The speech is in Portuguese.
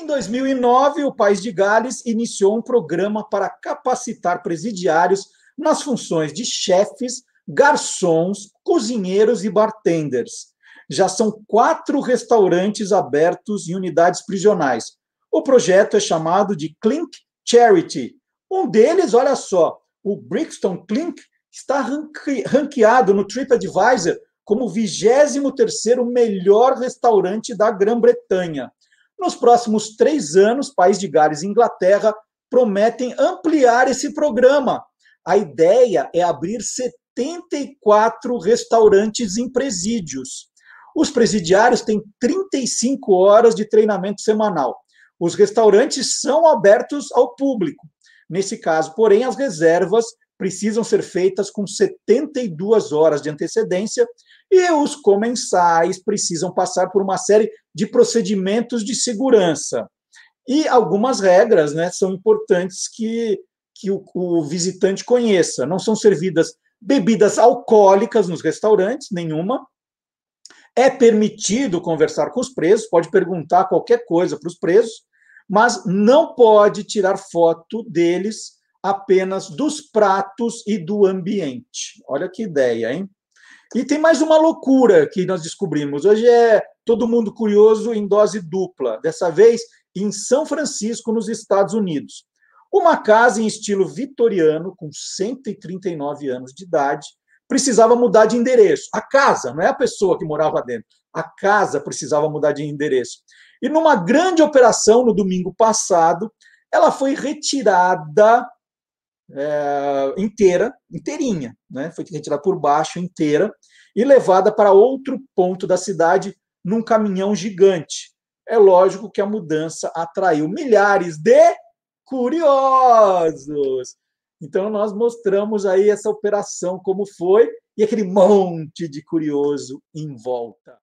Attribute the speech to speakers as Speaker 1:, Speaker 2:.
Speaker 1: Em 2009, o país de Gales iniciou um programa para capacitar presidiários nas funções de chefes, garçons, cozinheiros e bartenders. Já são quatro restaurantes abertos em unidades prisionais. O projeto é chamado de Clink Charity. Um deles, olha só, o Brixton Clink, está ranqueado no TripAdvisor como o 23º melhor restaurante da Grã-Bretanha. Nos próximos três anos, País de Gales e Inglaterra prometem ampliar esse programa. A ideia é abrir 74 restaurantes em presídios. Os presidiários têm 35 horas de treinamento semanal. Os restaurantes são abertos ao público. Nesse caso, porém, as reservas precisam ser feitas com 72 horas de antecedência e os comensais precisam passar por uma série de procedimentos de segurança. E algumas regras né, são importantes que, que o, o visitante conheça. Não são servidas bebidas alcoólicas nos restaurantes, nenhuma. É permitido conversar com os presos, pode perguntar qualquer coisa para os presos, mas não pode tirar foto deles apenas dos pratos e do ambiente. Olha que ideia, hein? E tem mais uma loucura que nós descobrimos. Hoje é todo mundo curioso em dose dupla, dessa vez em São Francisco, nos Estados Unidos. Uma casa em estilo vitoriano, com 139 anos de idade, precisava mudar de endereço. A casa, não é a pessoa que morava dentro. A casa precisava mudar de endereço. E numa grande operação no domingo passado, ela foi retirada é, inteira, inteirinha, né? Foi retirada por baixo inteira e levada para outro ponto da cidade num caminhão gigante. É lógico que a mudança atraiu milhares de curiosos. Então nós mostramos aí essa operação como foi e aquele monte de curioso em volta.